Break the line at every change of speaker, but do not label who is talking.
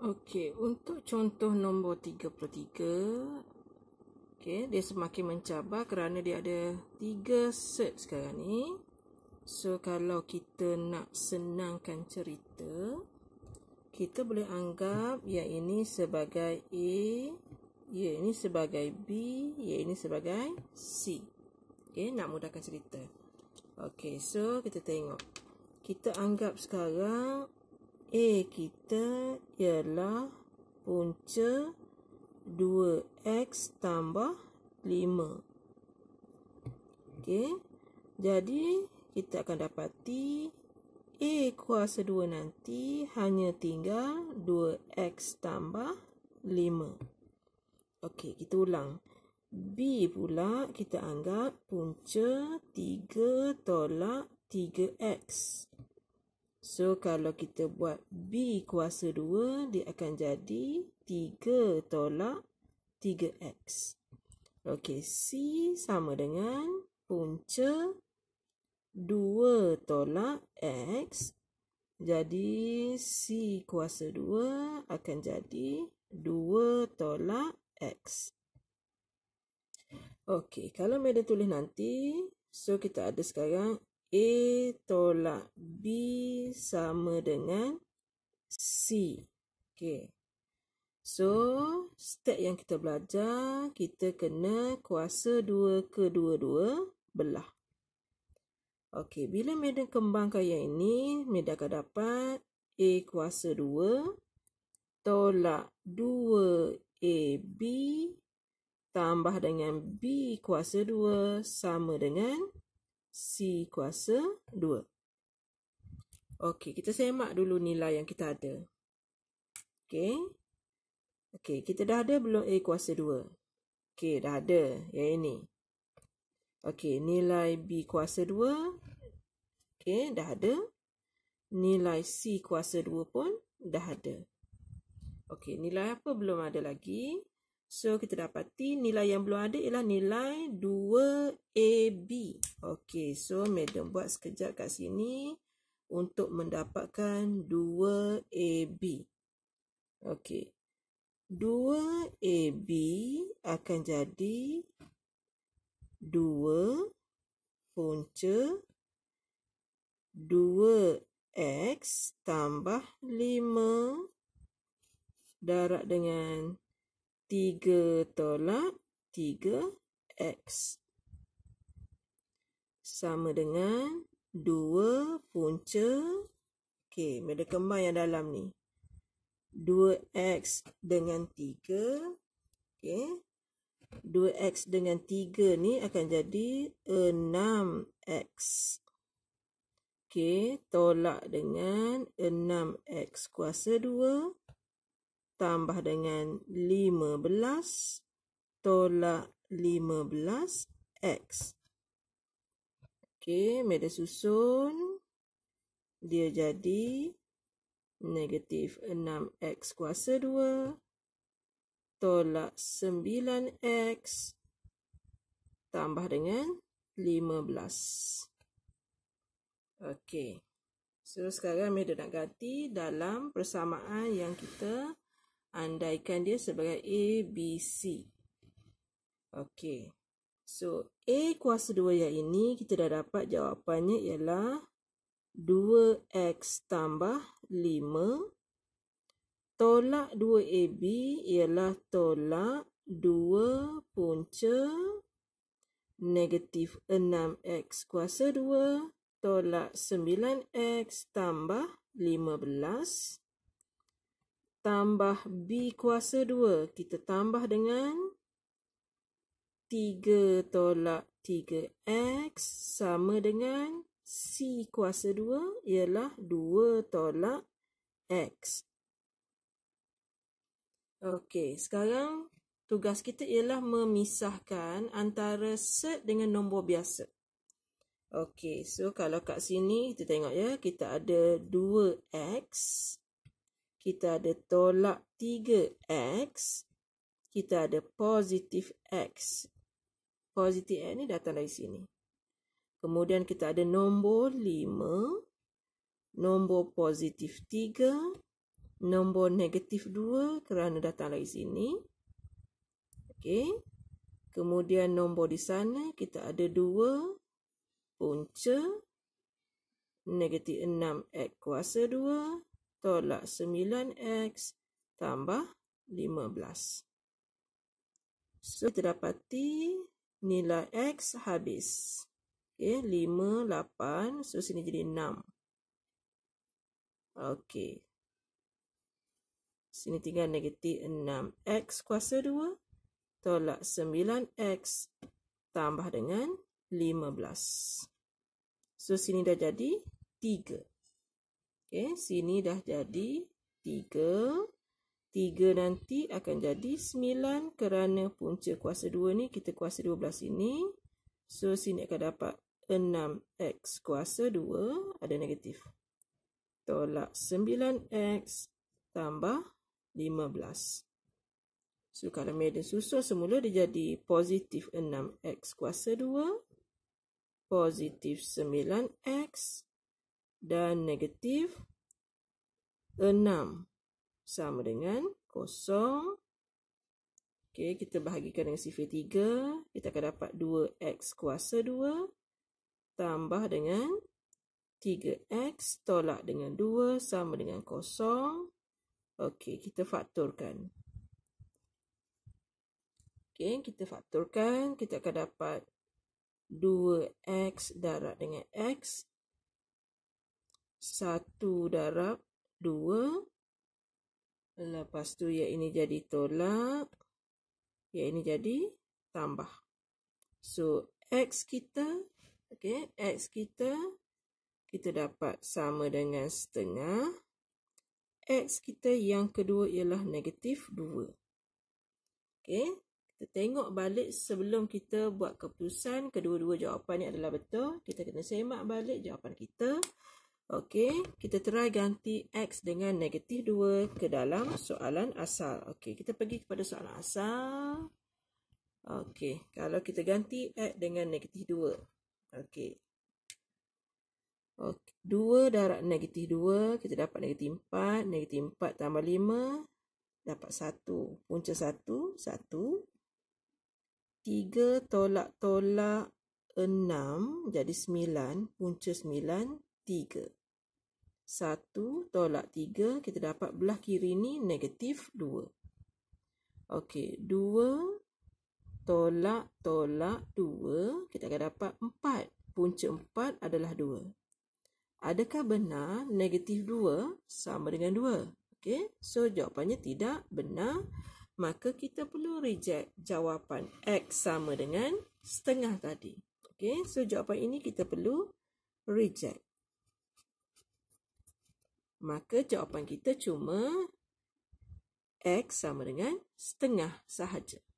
Okey, untuk contoh nombor 33. Okey, dia semakin mencabar kerana dia ada 3 set sekarang ni. So kalau kita nak senangkan cerita, kita boleh anggap yang ini sebagai A, ya ini sebagai B, ya ini sebagai C. Okey, nak mudahkan cerita. Okey, so kita tengok. Kita anggap sekarang A kita ialah punca 2X tambah 5. Okey. Jadi, kita akan dapati A kuasa 2 nanti hanya tinggal 2X tambah 5. Okey, kita ulang. B pula kita anggap punca 3 tolak 3X. 3 tolak 3X. So kalau kita buat B kuasa 2 dia akan jadi 3 tolak 3X. Okey C sama dengan punca 2 tolak X. Jadi C kuasa 2 akan jadi 2 tolak X. Okey kalau medan tulis nanti. So kita ada sekarang A tolak B sama dengan C. Okay. So, step yang kita belajar, kita kena kuasa dua ke dua-dua belah. Okey, bila medan kembang yang ini, medan akan dapat A kuasa 2 tolak 2AB tambah dengan B kuasa 2 sama dengan 3. C kuasa 2. Okey, kita semak dulu nilai yang kita ada. Okey. Okey, kita dah ada belum A eh, kuasa 2? Okey, dah ada. Ya ini. Okey, nilai B kuasa 2. Okey, dah ada. Nilai C kuasa 2 pun dah ada. Okey, nilai apa belum ada lagi? So, kita dapati nilai yang belum ada ialah nilai 2AB. Okey, so Madam buat sekejap kat sini untuk mendapatkan 2AB. Okey, 2AB akan jadi 2 punca 2X tambah 5 darab dengan Tiga tolak tiga x sama dengan dua punca okey benda kembar yang dalam ni Dua x dengan tiga, okey Dua x dengan tiga ni akan jadi enam x okey tolak dengan enam x kuasa dua tambah dengan 15 tolak 15x. Okey, media susun. Dia jadi negatif 6x kuasa 2 tolak 9x tambah dengan 15. Okey. So sekarang media nak ganti dalam persamaan yang kita andaikan dia sebagai A, B, C. Okey. So, A kuasa 2 yang ini kita dah dapat jawapannya ialah 2X tambah 5. Tolak 2AB ialah tolak 2 punca negatif 6X kuasa 2 tolak 9X tambah 15 tambah B kuasa 2 kita tambah dengan 3 tolak 3X sama dengan C kuasa 2 ialah 2 tolak X. Okey, sekarang tugas kita ialah memisahkan antara set dengan nombor biasa. Okey, so kalau kat sini kita tengok ya, kita ada 2X kita ada tolak 3x, kita ada positif x. Positif x ni datang dari sini. Kemudian kita ada nombor 5, nombor positif 3, nombor negatif 2 kerana datang dari sini. Okey. Kemudian nombor di sana kita ada 2 punca negatif 6x kuasa 2 tolak 9x tambah 15. So, kita dapati nilai x habis. Okay, 5, 8. So, sini jadi 6. Okay. Sini tinggal negatif 6x kuasa 2. Tolak 9x tambah dengan 15. So, sini dah jadi 3. Okey, sini dah jadi 3. 3 nanti akan jadi 9 kerana punca kuasa 2 ni kita kuasa 12 sini. So sini akan dapat 6x kuasa 2 ada negatif. Tolak 9x tambah 15. So kalau medan susun semula dia jadi positif 6x kuasa 2. Positif 9x dan negatif 6 sama dengan kosong. Okey, kita bahagikan dengan sifir 3, kita akan dapat 2x kuasa 2 tambah dengan 3x tolak dengan 2 sama dengan kosong. Okey, kita faktorkan. Okey, kita faktorkan, kita akan dapat 2x darab dengan x satu darab dua lepas tu yang ini jadi tolak yang ini jadi tambah so x kita okey x kita kita dapat sama dengan setengah x kita yang kedua ialah negatif 2 okey kita tengok balik sebelum kita buat keputusan kedua-dua jawapan ni adalah betul kita kena semak balik jawapan kita Okey, kita try ganti x dengan negatif 2 ke dalam soalan asal. Okey, kita pergi kepada soalan asal. Okey, kalau kita ganti x dengan negatif 2. Okey. Okey, 2 darab negatif 2, kita dapat negatif 4. Negatif 4 tambah 5, dapat 1. Punca 1, 1. 3 tolak-tolak 6, jadi 9. Punca 9, 3. 1 tolak 3, kita dapat belah kiri ni negatif 2. Okey, 2 tolak tolak 2, kita akan dapat 4. Punca 4 adalah 2. Adakah benar negatif 2 sama dengan 2? Okey, so jawapannya tidak benar. Maka kita perlu reject jawapan X sama dengan setengah tadi. Okey, so jawapan ini kita perlu reject maka jawapan kita cuma X sama dengan setengah sahaja.